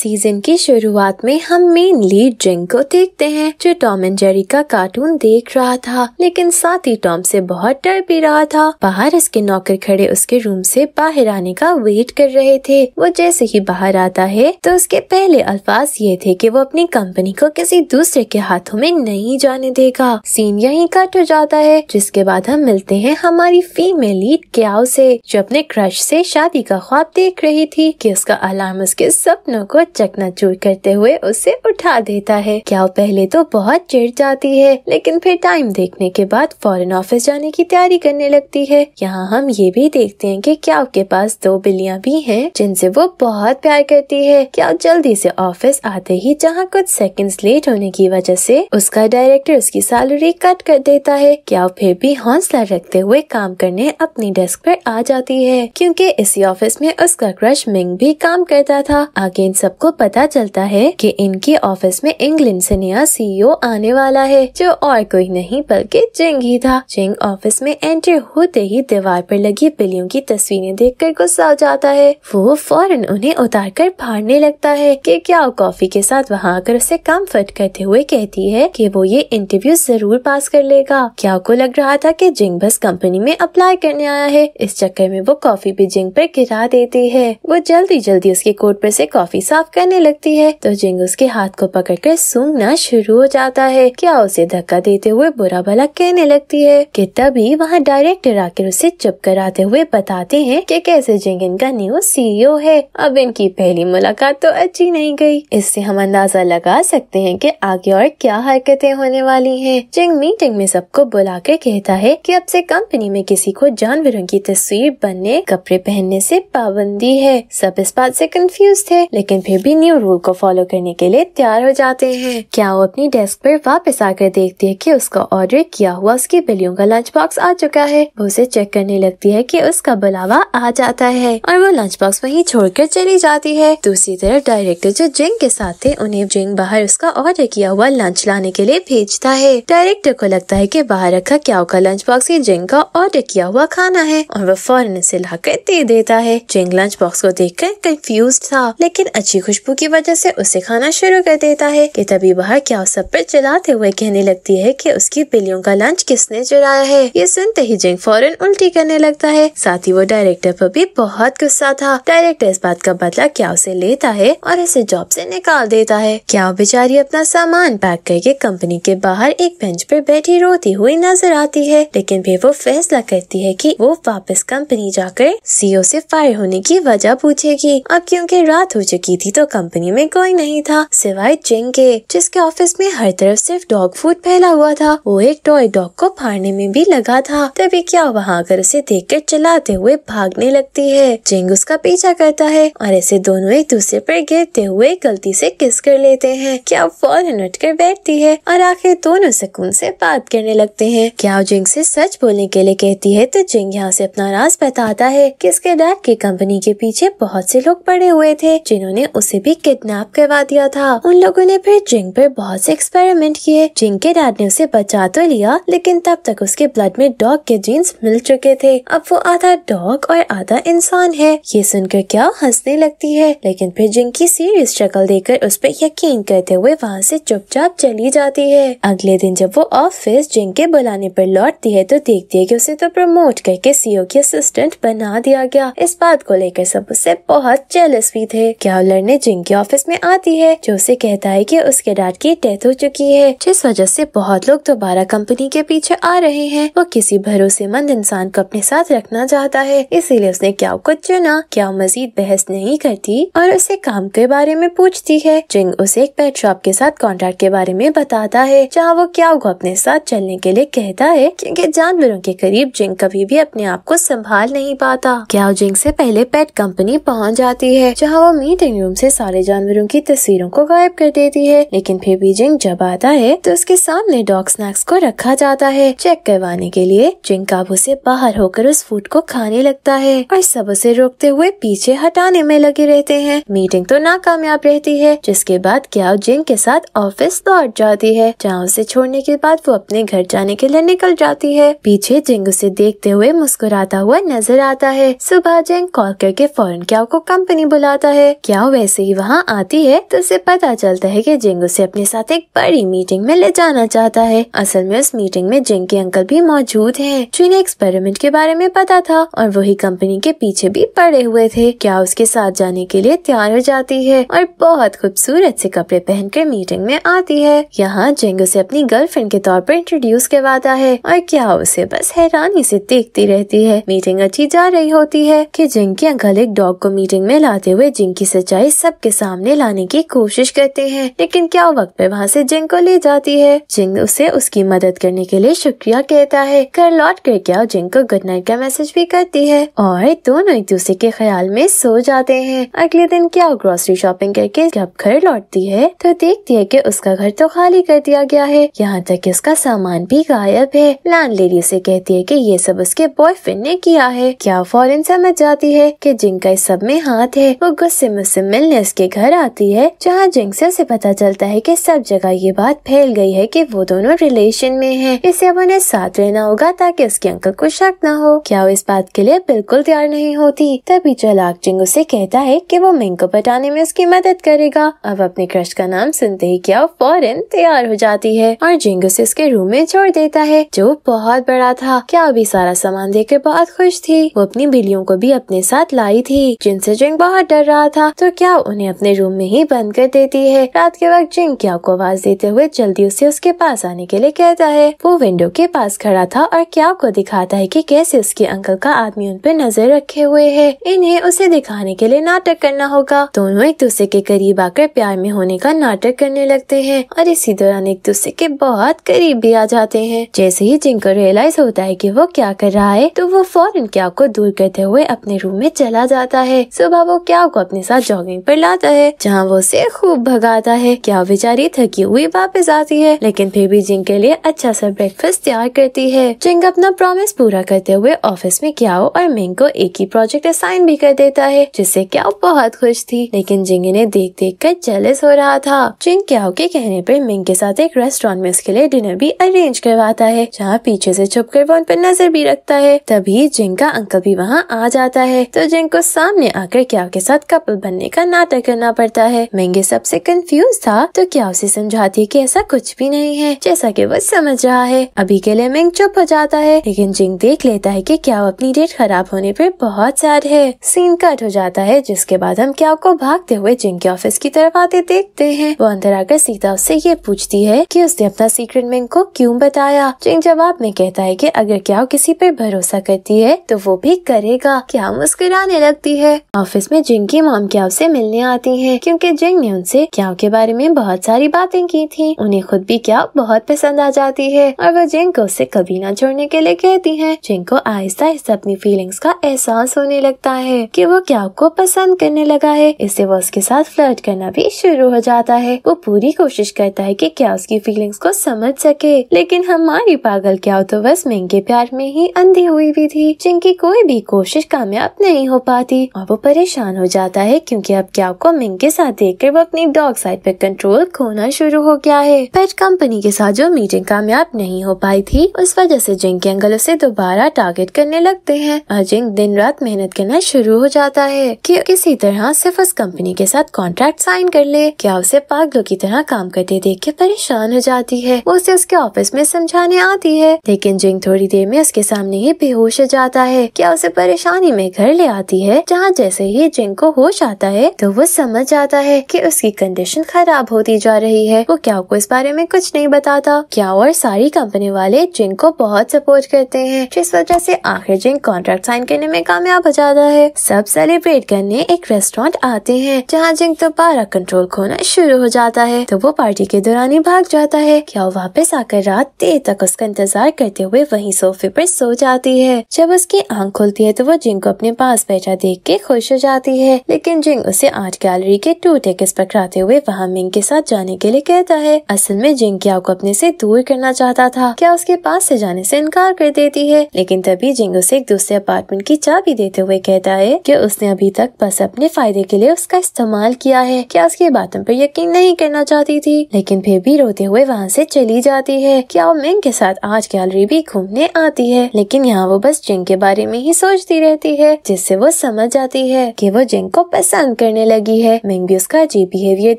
Season की शुरुआत में हम मेन लीड जिंक को देखते हैं जो टॉम एंड जेरी का कार्टून देख रहा था लेकिन साथ ही टॉम से बहुत डर भी रहा था बाहर उसके नौकर खड़े उसके रूम से बाहर आने का वेट कर रहे थे वो जैसे ही बाहर आता है तो उसके पहले अल्फाज ये थे की वो अपनी कंपनी को किसी दूसरे के हाथों में नहीं जाने देगा सीन यही कट हो जाता है जिसके बाद हम मिलते हैं हमारी फीमेल लीड क्याओ जो अपने क्रश से शादी का ख्वाब देख रही थी कि उसका अलार्म उसके सपनों को चकनाचूर करते हुए उसे उठा देता है क्या पहले तो बहुत चिड़ जाती है लेकिन फिर टाइम देखने के बाद फॉरेन ऑफिस जाने की तैयारी करने लगती है यहाँ हम ये भी देखते हैं कि क्या के पास दो बिल्लियाँ भी हैं जिनसे वो बहुत प्यार करती है क्या जल्दी से ऑफिस आते ही जहाँ कुछ सेकंड्स लेट होने की वजह से उसका डायरेक्टर उसकी सैलरी कट कर देता है क्या फिर भी हौसला रखते हुए काम करने अपनी डेस्क पर आ जाती है क्योंकि इसी ऑफिस में उसका क्रश मिंग भी काम करता था आगे इन सब सबको पता चलता है कि इनके ऑफिस में इंग्लैंड से नया सीईओ e आने वाला है जो और कोई नहीं बल्कि चिंग ही था चिंग ऑफिस में एंटर होते ही दीवार पर लगी बिल्लियों की तस्वीरें देखकर गुस्सा हो जाता है वो फौरन उन्हें उतार कर फाड़ने लगता है कि क्या कॉफी के साथ वहाँ आकर उसे कम्फर्ट करते हुए कहती है की वो ये इंटरव्यू जरूर पास कर लेगा क्या को लग रहा था की जिंग बस कंपनी में अप्लाई करने आया है इस चक्कर में वो कॉफी भी जिंग पर गिरा देती है वो जल्दी जल्दी उसके कोट पर से कॉफी साफ साफ करने लगती है तो जिंग उसके हाथ को पकड़ कर सूंघना शुरू हो जाता है क्या उसे धक्का देते हुए बुरा भला कहने लगती है कि तभी वहाँ डायरेक्टर आकर उसे चुप कराते हुए बताते हैं कि कैसे जिंग इनका न्यू सीईओ है अब इनकी पहली मुलाकात तो अच्छी नहीं गई इससे हम अंदाजा लगा सकते हैं कि आगे और क्या हरकतें होने वाली है जिंग मीटिंग में सबको बुला कर कहता है कि अब से कंपनी में किसी को जानवरों की तस्वीर बनने कपड़े पहनने से पाबंदी है सब इस बात से कंफ्यूज थे लेकिन फिर में भी न्यू रूल को फॉलो करने के लिए तैयार हो जाते हैं क्या वो अपनी डेस्क पर वापस आकर देखती है कि उसका ऑर्डर किया हुआ उसकी बिलियों का लंच बॉक्स आ चुका है वो उसे चेक करने लगती है कि उसका बुलावा आ जाता है और वो लंच बॉक्स वहीं कर चली जाती है दूसरी तरफ डायरेक्टर जो जिंग के साथ थे उन्हें जिंग बाहर उसका ऑर्डर किया हुआ लंच लाने के लिए भेजता है डायरेक्टर को लगता है की बाहर रखा क्या का लंच बॉक्स ही जिंग का ऑर्डर किया हुआ खाना है और वो फौरन ला कर दे देता है जिंग लंच बॉक्स को देख कर कंफ्यूज था लेकिन अच्छी खुशबू की वजह से उसे खाना शुरू कर देता है कि तभी वह क्या सब पर चलाते हुए कहने लगती है कि उसकी बिल्लियों का लंच किसने चुराया है ये सुनते ही जिंग फौरन उल्टी करने लगता है साथ ही वो डायरेक्टर पर भी बहुत गुस्सा था डायरेक्टर इस बात का बदला क्या उसे लेता है और इसे जॉब से निकाल देता है क्या बेचारी अपना सामान पैक करके कंपनी के बाहर एक बेंच पर बैठी रोती हुई नजर आती है लेकिन फिर वो फैसला करती है कि वो वापस कंपनी जाकर सीईओ e से फायर होने की वजह पूछेगी अब क्योंकि रात हो चुकी थी तो कंपनी में कोई नहीं था सिवाय जिंग के जिसके ऑफिस में हर तरफ सिर्फ डॉग फूड फैला हुआ था वो एक टॉय डॉग को फाड़ने में भी लगा था तभी क्या वहाँ आकर उसे देख कर चलाते हुए भागने लगती है जिंग उसका पीछा करता है और ऐसे दोनों एक दूसरे पर गिरते हुए गलती से किस कर लेते हैं क्या फौरन उठ कर बैठती है और आखिर दोनों सुकून से बात करने लगते है क्या जिंग से सच बोलने के लिए कहती है तो चिंग यहाँ से अपना राज बताता है कि इसके डैड की कंपनी के पीछे बहुत से लोग पड़े हुए थे जिन्होंने उस उसे भी किडनैप करवा दिया था उन लोगों ने फिर जिंग पर बहुत से एक्सपेरिमेंट किए जिंग के डैड ने उसे बचा तो लिया लेकिन तब तक उसके ब्लड में डॉग के जीन्स मिल चुके थे अब वो आधा डॉग और आधा इंसान है ये सुनकर क्या हंसने लगती है लेकिन फिर जिंग की सीरियस शक्ल देकर उस पर यकीन करते हुए वहाँ से चुपचाप चली जाती है अगले दिन जब वो ऑफिस जिंग के बुलाने पर लौटती है तो देखती है कि उसे तो प्रमोट करके सीईओ e की असिस्टेंट बना दिया गया इस बात को लेकर सब उससे बहुत जेलस भी थे क्या लड़ने सामने जिंग के ऑफिस में आती है जो उसे कहता है कि उसके डैड की डेथ हो चुकी है जिस वजह से बहुत लोग दोबारा कंपनी के पीछे आ रहे हैं वो किसी भरोसेमंद इंसान को अपने साथ रखना चाहता है इसीलिए उसने क्या को चुना क्या मजीद बहस नहीं करती और उसे काम के बारे में पूछती है जिंग उसे एक पेट शॉप के साथ कॉन्ट्रैक्ट के बारे में बताता है जहाँ वो क्या को अपने साथ चलने के लिए कहता है क्योंकि जानवरों के करीब जिंग कभी भी अपने आप को संभाल नहीं पाता क्या जिंग से पहले पेट कंपनी पहुंच जाती है जहाँ वो मीटिंग रूम से सारे जानवरों की तस्वीरों को गायब कर देती है लेकिन फिर भी जिंग जब आता है तो उसके सामने डॉग स्नैक्स को रखा जाता है चेक करवाने के लिए जिंग काबू से बाहर होकर उस फूड को खाने लगता है और सब उसे रोकते हुए पीछे हटाने में लगे रहते हैं मीटिंग तो नाकामयाब रहती है जिसके बाद क्या जिंग के साथ ऑफिस लौट जाती है जहाँ उसे छोड़ने के बाद वो अपने घर जाने के लिए निकल जाती है पीछे जिंग उसे देखते हुए मुस्कुराता हुआ नजर आता है सुबह जिंग कॉल करके फॉरन क्या को कंपनी बुलाता है क्या वैसे जैसे ही वहाँ आती है तो उसे पता चलता है कि जिंग उसे अपने साथ एक बड़ी मीटिंग में ले जाना चाहता है असल में उस मीटिंग में जिंग के अंकल भी मौजूद है जिन्हें एक्सपेरिमेंट के बारे में पता था और वही कंपनी के पीछे भी पड़े हुए थे क्या उसके साथ जाने के लिए तैयार हो जाती है और बहुत खूबसूरत से कपड़े पहनकर मीटिंग में आती है यहाँ जिंग उसे अपनी गर्लफ्रेंड के तौर पर इंट्रोड्यूस करवाता है और क्या उसे बस हैरानी से देखती रहती है मीटिंग अच्छी जा रही होती है कि जिंग के अंकल एक डॉग को मीटिंग में लाते हुए जिंग की सच्चाई सबके सामने लाने की कोशिश करते हैं लेकिन क्या वक्त पे वहाँ से जिंग को ले जाती है जिंग उसे उसकी मदद करने के लिए शुक्रिया कहता है घर लौट कर क्या जिंग को गुड नाइट का मैसेज भी करती है और दोनों एक दूसरे के ख्याल में सो जाते हैं अगले दिन क्या ग्रोसरी शॉपिंग करके जब घर लौटती है तो देखती है की उसका घर तो खाली कर दिया गया है यहाँ तक की उसका सामान भी गायब है लैंड लेडी ऐसी कहती है की ये सब उसके बॉयफ्रेंड ने किया है क्या फॉरन समझ जाती है की जिंग का इस सब में हाथ है वो गुस्से में मिल वेलनेस के घर आती है जहाँ जिंक्सा से पता चलता है कि सब जगह ये बात फैल गई है कि वो दोनों रिलेशन में हैं। इसे अब उन्हें साथ रहना होगा ताकि उसके अंकल को शक न हो क्या इस बात के लिए बिल्कुल तैयार नहीं होती तभी चलाक जिंग उसे कहता है की वो मिंग को बटाने में उसकी मदद करेगा अब अपने क्रश का नाम सुनते ही क्या फॉरन तैयार हो जाती है और जिंग उसे उसके रूम में छोड़ देता है जो बहुत बड़ा था क्या अभी सारा सामान देख कर बहुत खुश थी वो अपनी बिलियों को भी अपने साथ लाई थी जिनसे जिंग बहुत डर रहा था तो क्या उन्हें अपने रूम में ही बंद कर देती है रात के वक्त क्या को आवाज देते हुए जल्दी उसे उसके पास आने के लिए कहता है वो विंडो के पास खड़ा था और क्या को दिखाता है कि कैसे उसके अंकल का आदमी उन पर नजर रखे हुए है इन्हें उसे दिखाने के लिए नाटक करना होगा दोनों एक दूसरे के करीब आकर प्यार में होने का नाटक करने लगते है और इसी दौरान एक दूसरे के बहुत करीब भी आ जाते हैं जैसे ही जिनको रियलाइज होता है की वो क्या कर रहा है तो वो फौरन क्या को दूर करते हुए अपने रूम में चला जाता है सुबह वो क्या को अपने साथ जॉगिंग पर लाता है जहाँ वो उसे खूब भगाता है क्या बेचारी थकी हुई वापस आती है लेकिन फिर भी जिंग के लिए अच्छा सा ब्रेकफास्ट तैयार करती है जिंग अपना प्रॉमिस पूरा करते हुए ऑफिस में क्याओ और मिंग को एक ही प्रोजेक्ट असाइन भी कर देता है जिससे क्या बहुत खुश थी लेकिन जिंग इन्हें देख देख कर जेलस हो रहा था जिंग क्याओ के कहने पर मिंग के साथ एक रेस्टोरेंट में उसके लिए डिनर भी अरेंज करवाता है जहाँ पीछे से कर वो उन पर नजर भी रखता है तभी जिंग का अंकल भी वहाँ आ जाता है तो जिंग को सामने आकर क्या के साथ कपल बनने का नाटक करना पड़ता है मेंगे सबसे कंफ्यूज था तो क्या उसे समझाती है कि ऐसा कुछ भी नहीं है जैसा कि वो समझ रहा है अभी के लिए मेंग चुप हो जाता है लेकिन जिंग देख लेता है कि क्या अपनी डेट खराब होने पर बहुत सैड है सीन कट हो जाता है जिसके बाद हम क्या को भागते हुए जिंग के ऑफिस की तरफ आते देखते है वो अंदर आकर सीता उससे ये पूछती है की उसने अपना सीक्रेट मिंग को क्यूँ बताया जिंग जवाब में कहता है की अगर क्या किसी पर भरोसा करती है तो वो भी करेगा क्या मुस्कुराने लगती है ऑफिस में जिंग की माम क्या उसे मिलने आती हैं क्योंकि जिंग ने उनसे क्या के बारे में बहुत सारी बातें की थी उन्हें खुद भी क्या बहुत पसंद आ जाती है और वो जिंग को उससे कभी ना छोड़ने के लिए कहती है जिंग को आहिस्ता आहिस्ता अपनी फीलिंग्स का एहसास होने लगता है कि वो क्या को पसंद करने लगा है इससे वो उसके साथ फ्लर्ट करना भी शुरू हो जाता है वो पूरी कोशिश करता है की क्या उसकी फीलिंग्स को समझ सके लेकिन हमारी पागल क्या तो बस महंगे प्यार में ही अंधी हुई हुई थी जिनकी कोई भी कोशिश कामयाब नहीं हो पाती और वो परेशान हो जाता है क्योंकि अब आपको मिंग के साथ कर वो अपनी डॉग साइड पर कंट्रोल खोना शुरू हो गया है पेट कंपनी के साथ जो मीटिंग कामयाब नहीं हो पाई थी उस वजह से जिंग के अंगल उसे दोबारा टारगेट करने लगते हैं और जिंग दिन रात मेहनत करना शुरू हो जाता है कि किसी तरह सिर्फ उस कंपनी के साथ कॉन्ट्रैक्ट साइन कर ले क्या उसे पागलों की तरह काम करते देख के परेशान हो जाती है वो उसे उसके ऑफिस में समझाने आती है लेकिन जिंग थोड़ी देर में उसके सामने ही बेहोश हो जाता है क्या उसे परेशानी में घर ले आती है जहाँ जैसे ही जिंग को होश आता है तो वो समझ जाता है कि उसकी कंडीशन खराब होती जा रही है वो क्या को इस बारे में कुछ नहीं बताता क्या और सारी कंपनी वाले जिंक को बहुत सपोर्ट करते हैं जिस वजह से आखिर जिंक कॉन्ट्रैक्ट साइन करने में कामयाब हो जाता है सब सेलिब्रेट करने एक रेस्टोरेंट आते हैं जहाँ जिंग दोबारा कंट्रोल खोना शुरू हो जाता है तो वो पार्टी के दौरान ही भाग जाता है क्या वापस आकर रात देर तक उसका इंतजार करते हुए वही सोफे पर सो जाती है जब उसकी आंख खुलती है तो वो जिंग को अपने पास बैठा देख के खुश हो जाती है लेकिन जिंग उसे उसे आर्ट गैलरी के टूर टिकट्स पकड़ाते हुए वहाँ मिंग के साथ जाने के लिए कहता है असल में क्या को अपने से दूर करना चाहता था क्या उसके पास से जाने से इनकार कर देती है लेकिन तभी जिंग उसे एक दूसरे अपार्टमेंट की चाबी देते हुए कहता है की उसने अभी तक बस अपने फायदे के लिए उसका इस्तेमाल किया है क्या उसकी बातों पर यकीन नहीं करना चाहती थी लेकिन फिर भी रोते हुए वहाँ से चली जाती है क्या वो मिंग के साथ आज गैलरी भी घूमने आती है लेकिन यहाँ वो बस जिंग के बारे में ही सोचती रहती है जिससे वो समझ जाती है की वो जिंग को पसंद करने करने लगी है मिंग भी उसका अजीब बिहेवियर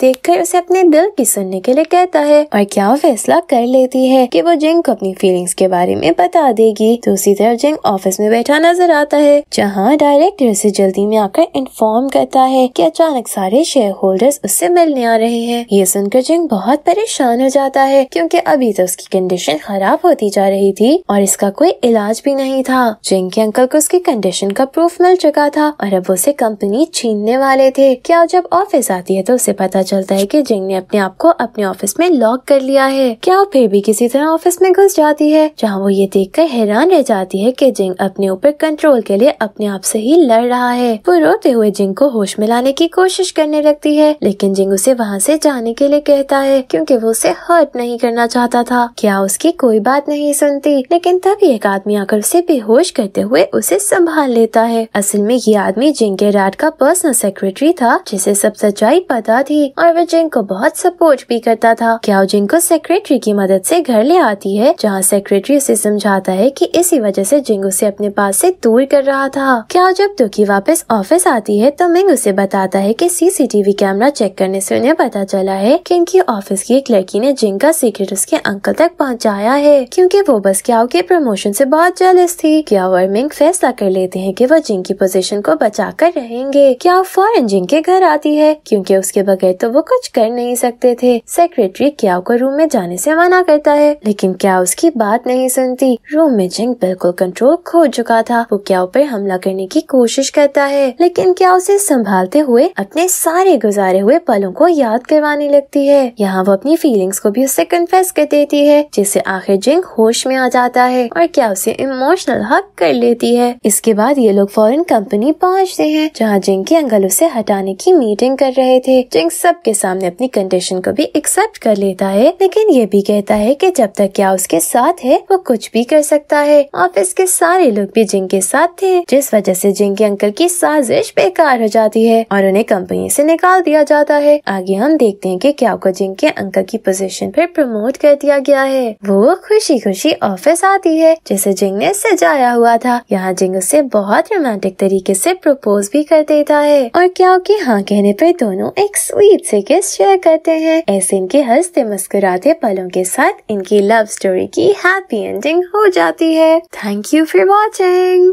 देखकर उसे अपने दिल की सुनने के लिए कहता है और क्या फैसला कर लेती है कि वो जिंग को अपनी फीलिंग्स के बारे में बता देगी दूसरी तो तरफ जिंग ऑफिस में बैठा नजर आता है जहाँ डायरेक्टर उसे जल्दी में आकर इन्फॉर्म करता है की अचानक सारे शेयर होल्डर्स उससे मिलने आ रहे हैं ये सुनकर जिंग बहुत परेशान हो जाता है क्योंकि अभी तो उसकी कंडीशन खराब होती जा रही थी और इसका कोई इलाज भी नहीं था जिंग के अंकल को उसकी कंडीशन का प्रूफ मिल चुका था और अब उसे कंपनी छीनने वाले थे क्या जब ऑफिस आती है तो उसे पता चलता है कि जिंग ने अपने आप को अपने ऑफिस में लॉक कर लिया है क्या फिर भी किसी तरह ऑफिस में घुस जाती है जहाँ वो ये देख कर हैरान रह जाती है की जिंग अपने ऊपर कंट्रोल के लिए अपने आप से ही लड़ रहा है वो रोते हुए जिंग को होश में लाने की कोशिश करने लगती है लेकिन जिंग उसे वहाँ से जाने के लिए कहता है क्योंकि वो उसे हर्ट नहीं करना चाहता था क्या उसकी कोई बात नहीं सुनती लेकिन तभी एक आदमी आकर उसे बेहोश करते हुए उसे संभाल लेता है असल में ये आदमी जिंग के राट का पर्सनल सेक्रेटरी था जिसे सब सच्चाई पता थी और वह जिंग को बहुत सपोर्ट भी करता था क्या जिंग को सेक्रेटरी की मदद से घर ले आती है जहाँ सेक्रेटरी उसे समझाता है कि इसी वजह से जिंग उसे अपने पास से दूर कर रहा था क्या जब दुखी वापस ऑफिस आती है तो मिंग उसे बताता है की सीसीटीवी कैमरा चेक करने ऐसी उन्हें पता चला है की इनकी ऑफिस की एक लड़की ने जिंग का सीक्रेट उसके अंकल तक पहुँचाया है क्यूँकी वो बस क्या के प्रमोशन ऐसी बहुत जेलस थी क्या और मिंग फैसला कर लेते हैं की वो जिंग की पोजिशन को बचा कर रहेंगे क्या फॉरन जिंग उनके घर आती है क्योंकि उसके बगैर तो वो कुछ कर नहीं सकते थे सेक्रेटरी क्या को रूम में जाने से मना करता है लेकिन क्या उसकी बात नहीं सुनती रूम में जिंग बिल्कुल कंट्रोल खो चुका था वो क्या पर हमला करने की कोशिश करता है लेकिन क्या उसे संभालते हुए अपने सारे गुजारे हुए पलों को याद करवाने लगती है यहाँ वो अपनी फीलिंग्स को भी उससे कन्फेस कर देती है जिससे आखिर जिंग होश में आ जाता है और क्या उसे इमोशनल हक कर लेती है इसके बाद ये लोग फॉरन कंपनी पहुँचते हैं जहाँ जिंग के अंगल उसे हट हटाने की मीटिंग कर रहे थे जिंक्स सबके सामने अपनी कंडीशन को भी एक्सेप्ट कर लेता है लेकिन ये भी कहता है कि जब तक क्या उसके साथ है वो कुछ भी कर सकता है ऑफिस के सारे लोग भी जिंग के साथ थे जिस वजह से जिंग के अंकल की साजिश बेकार हो जाती है और उन्हें कंपनी से निकाल दिया जाता है आगे हम देखते हैं कि क्या को जिंग के अंकल की पोजीशन पर प्रमोट कर दिया गया है वो खुशी खुशी ऑफिस आती है जिसे जिंग ने सजाया हुआ था यहाँ जिंग उसे बहुत रोमांटिक तरीके से प्रपोज भी कर देता है और क्या माँ के हाँ कहने पर दोनों एक स्वीट से किस शेयर करते हैं ऐसे इनके हंसते मुस्कुराते पलों के साथ इनकी लव स्टोरी की हैप्पी एंडिंग हो जाती है थैंक यू फॉर वॉचिंग